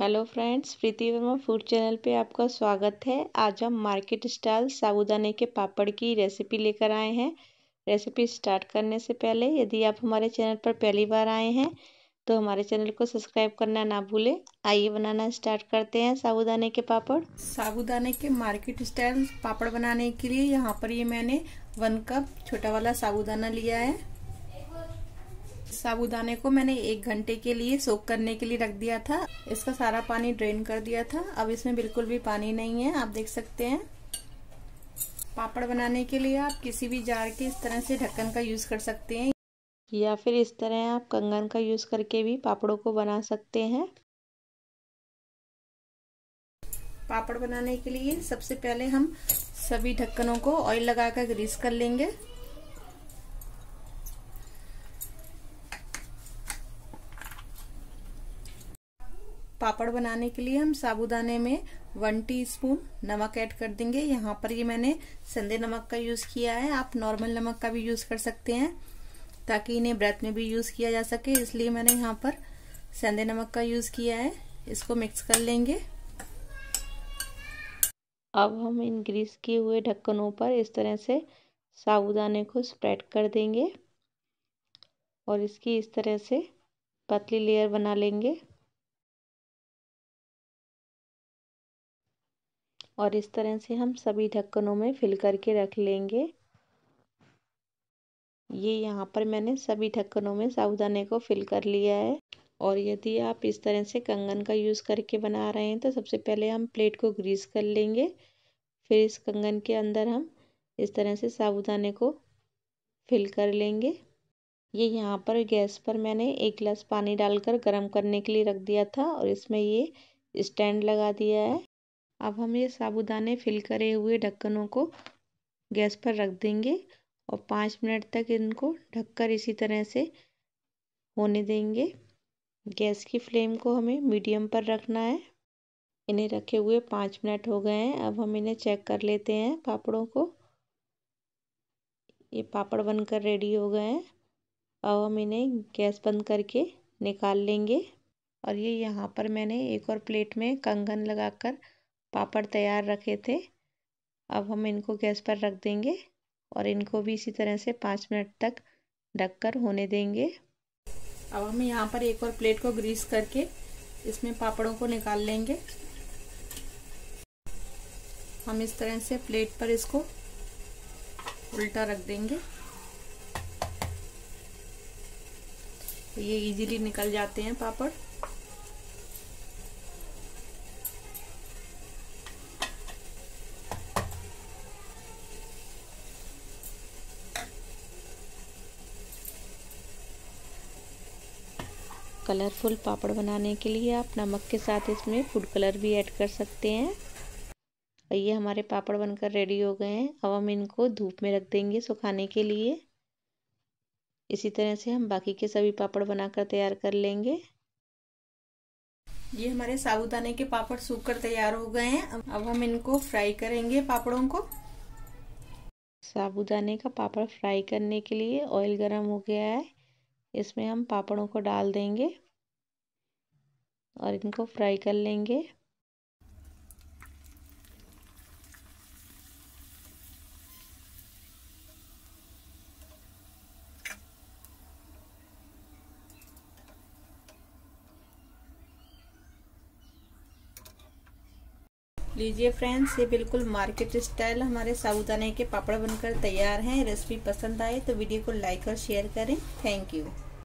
hello friends Preeti Verma food channel पे आपका स्वागत है आज हम मार्केट स्टाइल साबुदाने के पापड़ की रेसिपी लेकर आए हैं रेसिपी स्टार्ट करने से पहले यदि आप हमारे चैनल पर पहली बार आए हैं तो हमारे चैनल को सब्सक्राइब करना ना भूलें आइए बनाना स्टार्ट करते हैं साबुदाने के पापड़ साबुदाने के मार्केट स्टाइल पापड़ बनाने के लिए यहाँ पर ये मैंने वन कप छोटा वाला साबुदाना लिया है साबुदाने को मैंने एक घंटे के लिए सोक करने के लिए रख दिया था इसका सारा पानी ड्रेन कर दिया था अब इसमें बिल्कुल भी पानी नहीं है आप देख सकते हैं पापड़ बनाने के लिए आप किसी भी जार के इस तरह से ढक्कन का यूज़ कर सकते हैं या फिर इस तरह आप कंगन का यूज़ करके भी पापड़ों को बना सकते हैं पापड़ बनाने के लिए सबसे पहले हम सभी ढक्कनों को ऑयल लगाकर ग्रीस कर लेंगे पापड़ बनाने के लिए हम साबुदाने में वन टीस्पून नमक ऐड कर देंगे यहाँ पर ये मैंने संदे नमक का यूज़ किया है आप नॉर्मल नमक का भी यूज़ कर सकते हैं ताकि इन्हें ब्रेथ में भी यूज़ किया जा सके इसलिए मैंने यहाँ पर संधे नमक का यूज़ किया है इसको मिक्स कर लेंगे अब हम इन ग्रीस किए हुए ढक्कनों पर इस तरह से साबुदाने को स्प्रेड कर देंगे और इसकी इस तरह से पतली लेयर बना लेंगे और इस तरह से हम सभी ढक्कनों में फिल करके रख लेंगे ये यहाँ पर मैंने सभी ढक्कनों में साबुदाने को फिल कर लिया है और यदि आप इस तरह से कंगन का यूज़ करके बना रहे हैं तो सबसे पहले हम प्लेट को ग्रीस कर लेंगे फिर इस कंगन के अंदर हम इस तरह से साबुदाने को फिल कर लेंगे ये यहाँ पर गैस पर मैंने एक गिलास पानी डालकर गर्म करने के लिए रख दिया था और इसमें ये स्टैंड लगा दिया है अब हम ये साबुदाने फ़िल करे हुए ढक्कनों को गैस पर रख देंगे और पाँच मिनट तक इनको ढककर इसी तरह से होने देंगे गैस की फ्लेम को हमें मीडियम पर रखना है इन्हें रखे हुए पाँच मिनट हो गए हैं अब हम इन्हें चेक कर लेते हैं पापड़ों को ये पापड़ बनकर रेडी हो गए हैं अब हम इन्हें गैस बंद करके निकाल लेंगे और ये यहाँ पर मैंने एक और प्लेट में कंगन लगाकर पापड़ तैयार रखे थे अब हम इनको गैस पर रख देंगे और इनको भी इसी तरह से पाँच मिनट तक ढककर होने देंगे अब हम यहाँ पर एक और प्लेट को ग्रीस करके इसमें पापड़ों को निकाल लेंगे हम इस तरह से प्लेट पर इसको उल्टा रख देंगे ये इजीली निकल जाते हैं पापड़ कलरफुल पापड़ बनाने के लिए आप नमक के साथ इसमें फूड कलर भी ऐड कर सकते हैं और ये हमारे पापड़ बनकर रेडी हो गए हैं अब हम इनको धूप में रख देंगे सुखाने के लिए इसी तरह से हम बाकी के सभी पापड़ बनाकर तैयार कर लेंगे ये हमारे साबुदाने के पापड़ सूख कर तैयार हो गए हैं अब हम इनको फ्राई करेंगे पापड़ों को साबुदाने का पापड़ फ्राई करने के लिए ऑयल गरम हो गया है इसमें हम पापड़ों को डाल देंगे और इनको फ्राई कर लेंगे लीजिए फ्रेंड्स ये बिल्कुल मार्केट स्टाइल हमारे साबुदाने के पापड़ बनकर तैयार हैं रेसिपी पसंद आए तो वीडियो को लाइक और शेयर करें थैंक यू